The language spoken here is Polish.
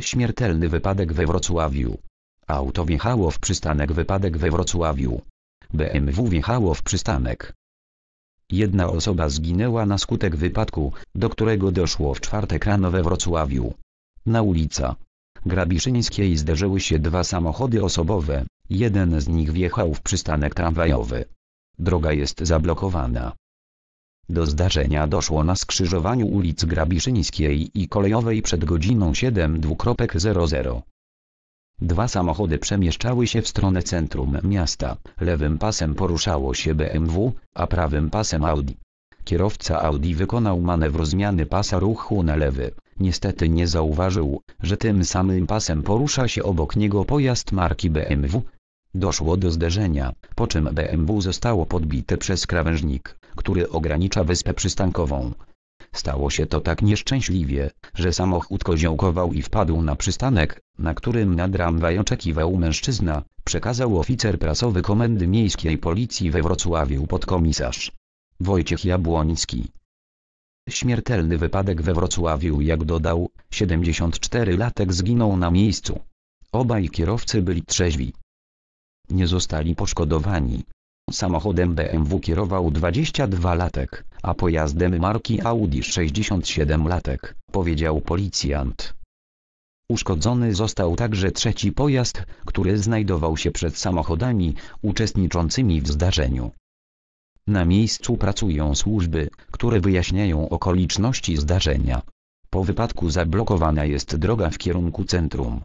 Śmiertelny wypadek we Wrocławiu. Auto wjechało w przystanek wypadek we Wrocławiu. BMW wjechało w przystanek. Jedna osoba zginęła na skutek wypadku, do którego doszło w czwartek rano we Wrocławiu. Na ulica Grabiszyńskiej zderzyły się dwa samochody osobowe, jeden z nich wjechał w przystanek tramwajowy. Droga jest zablokowana. Do zdarzenia doszło na skrzyżowaniu ulic Grabiszyńskiej i Kolejowej przed godziną 7.00. Dwa samochody przemieszczały się w stronę centrum miasta, lewym pasem poruszało się BMW, a prawym pasem Audi. Kierowca Audi wykonał manewr zmiany pasa ruchu na lewy. Niestety nie zauważył, że tym samym pasem porusza się obok niego pojazd marki BMW. Doszło do zderzenia, po czym BMW zostało podbite przez krawężnik który ogranicza wyspę przystankową. Stało się to tak nieszczęśliwie, że samochód koziołkował i wpadł na przystanek, na którym na tramwaj oczekiwał mężczyzna, przekazał oficer prasowy Komendy Miejskiej Policji we Wrocławiu podkomisarz Wojciech Jabłoński. Śmiertelny wypadek we Wrocławiu jak dodał, 74-latek zginął na miejscu. Obaj kierowcy byli trzeźwi. Nie zostali poszkodowani. Samochodem BMW kierował 22-latek, a pojazdem marki Audi 67-latek, powiedział policjant. Uszkodzony został także trzeci pojazd, który znajdował się przed samochodami uczestniczącymi w zdarzeniu. Na miejscu pracują służby, które wyjaśniają okoliczności zdarzenia. Po wypadku zablokowana jest droga w kierunku centrum.